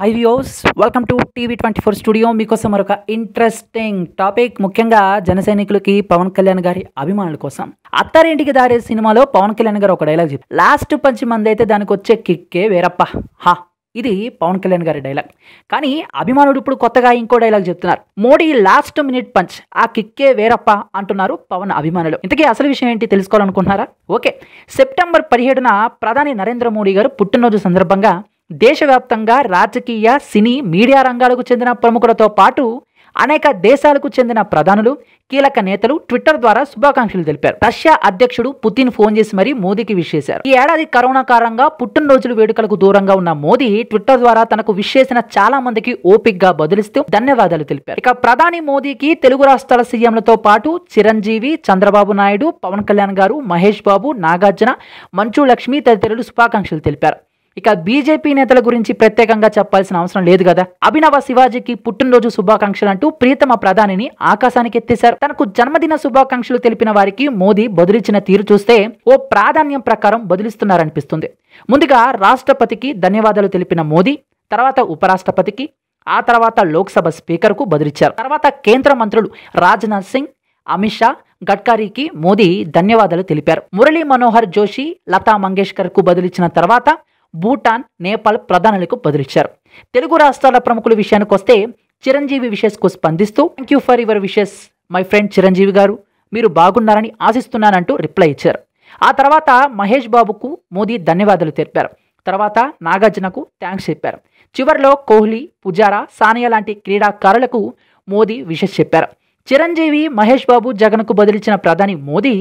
high views welcome to TV twenty four studio మీకోసం మరొక interesting topic ముఖ్యంగా సైనికులకి పవన్ కళ్యాణ్ గారి అభిమానుల కోసం అత్తారింటికి దారే సినిమాలో పవన్ కళ్యాణ్ గారు ఒక డైలాగ్ చెప్పి లాస్ట్ పంచి మంది అయితే దానికి వచ్చే కిక్కే వేరప్ప హా ఇది పవన్ కళ్యాణ్ గారి డైలాగ్ కానీ అభిమానుడు ఇప్పుడు కొత్తగా ఇంకో డైలాగ్ చెప్తున్నారు మోడీ లాస్ట్ మినిట్ పంచ్ ఆ కిక్కే వేరప్ప అంటున్నారు పవన్ అభిమానులు ఇంతకీ అసలు విషయం ఏంటి తెలుసుకోవాలనుకుంటున్నారా ఓకే సెప్టెంబర్ పదిహేడున ప్రధాని నరేంద్ర మోడీ గారు పుట్టినరోజు సందర్భంగా దేశవ్యాప్తంగా రాజకీయ సినీ మీడియా రంగాలకు చెందిన ప్రముఖులతో పాటు అనేక దేశాలకు చెందిన ప్రధానులు కీలక నేతలు ట్విట్టర్ ద్వారా శుభాకాంక్షలు తెలిపారు రష్యా అధ్యక్షుడు పుతిన్ ఫోన్ చేసి మరీ మోదీకి విష్ చేశారు ఈ ఏడాది కరోనా కారణంగా పుట్టినరోజుల వేడుకలకు దూరంగా ఉన్న మోదీ ట్విట్టర్ ద్వారా తనకు విష్ చేసిన చాలా మందికి గా బదులిస్తూ ధన్యవాదాలు తెలిపారు ఇక ప్రధాని మోదీకి తెలుగు రాష్ట్రాల సీఎంలతో పాటు చిరంజీవి చంద్రబాబు నాయుడు పవన్ కళ్యాణ్ గారు మహేష్ బాబు నాగార్జున మంచు లక్ష్మి తదితరులు శుభాకాంక్షలు తెలిపారు ఇక బీజేపీ నేతల గురించి ప్రత్యేకంగా చెప్పాల్సిన అవసరం లేదు కదా అభినవ శివాజీకి పుట్టినరోజు శుభాకాంక్షలు అంటూ ప్రీతమ ప్రధానిని ఆకాశానికి ఎత్తేశారు తనకు జన్మదిన శుభాకాంక్షలు తెలిపిన వారికి మోదీ బదులిచ్చిన తీరు చూస్తే ఓ ప్రాధాన్యం ప్రకారం బదులిస్తున్నారనిపిస్తుంది ముందుగా రాష్ట్రపతికి ధన్యవాదాలు తెలిపిన మోదీ తర్వాత ఉపరాష్ట్రపతికి ఆ తర్వాత లోక్సభ స్పీకర్కు బదిలిచ్చారు తర్వాత కేంద్ర మంత్రులు రాజ్నాథ్ సింగ్ అమిత్ షా గడ్కరీకి మోదీ ధన్యవాదాలు తెలిపారు మురళీ మనోహర్ జోషి లతా మంగేష్కర్కు బదులిచ్చిన తర్వాత భూటాన్ నేపాల్ ప్రధానులకు బదులిచ్చారు తెలుగు రాష్ట్రాల ప్రముఖుల విషయానికి వస్తే చిరంజీవి విషయస్కు స్పందిస్తూ thank you for your wishes my friend Chiranjeevi garu మీరు బాగున్నారని ఆశిస్తున్నానంటూ రిప్లై ఇచ్చారు ఆ తర్వాత మహేష్ బాబుకు మోదీ ధన్యవాదాలు తెలిపారు తర్వాత నాగార్జునకు థ్యాంక్స్ చెప్పారు చివరిలో కోహ్లీ పుజారా సానియా లాంటి క్రీడాకారులకు మోదీ విషెస్ చెప్పారు చిరంజీవి మహేష్ బాబు జగన్కు బదిలిచ్చిన ప్రధాని మోదీ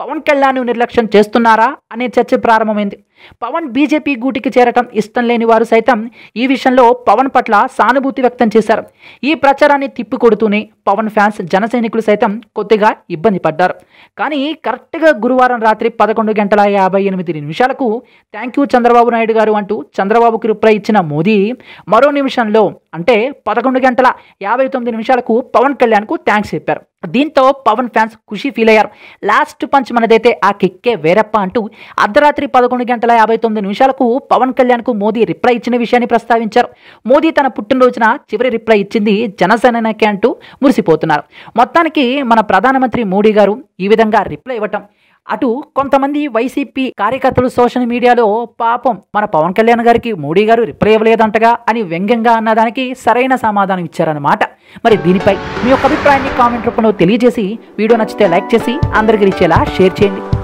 పవన్ కళ్యాణ్ నిర్లక్ష్యం చేస్తున్నారా అనే చర్చ ప్రారంభమైంది పవన్ బీజేపీ గూటికి చేరటం ఇష్టం లేని వారు సైతం ఈ విషయంలో పవన్ పట్ల సానుభూతి వ్యక్తం చేశారు ఈ ప్రచారాన్ని తిప్పికొడుతూనే పవన్ ఫ్యాన్స్ జనసైనికులు సైతం కొద్దిగా ఇబ్బంది పడ్డారు కానీ కరెక్ట్గా గురువారం రాత్రి పదకొండు గంటల యాభై ఎనిమిది నిమిషాలకు థ్యాంక్ యూ చంద్రబాబు నాయుడు గారు అంటూ చంద్రబాబుకి రిప్లై ఇచ్చిన మోదీ మరో నిమిషంలో అంటే పదకొండు గంటల యాభై తొమ్మిది నిమిషాలకు పవన్ కళ్యాణ్కు థ్యాంక్స్ చెప్పారు దీంతో పవన్ ఫ్యాన్స్ ఖుషి ఫీల్ అయ్యారు లాస్ట్ పంచ్ మనదైతే ఆ కిక్కే వేరప్ప అంటూ అర్ధరాత్రి పదకొండు గంటల యాభై తొమ్మిది నిమిషాలకు పవన్ కళ్యాణ్కు మోదీ రిప్లై ఇచ్చిన విషయాన్ని ప్రస్తావించారు మోదీ తన పుట్టినరోజున చివరి రిప్లై ఇచ్చింది జనసేనకే అంటూ మురిసిపోతున్నారు మొత్తానికి మన ప్రధానమంత్రి మోడీ గారు ఈ విధంగా రిప్లై ఇవ్వటం అటు కొంతమంది వైసీపీ కార్యకర్తలు సోషల్ మీడియాలో పాపం మన పవన్ కళ్యాణ్ గారికి మోడీ గారు రిప్లై ఇవ్వలేదంటగా అని వ్యంగ్యంగా అన్నదానికి సరైన సమాధానం ఇచ్చారన్నమాట మరి దీనిపై మీ యొక్క అభిప్రాయాన్ని కామెంట్ రూపంలో తెలియజేసి వీడియో నచ్చితే లైక్ చేసి అందరికీ ఇచ్చేలా షేర్ చేయండి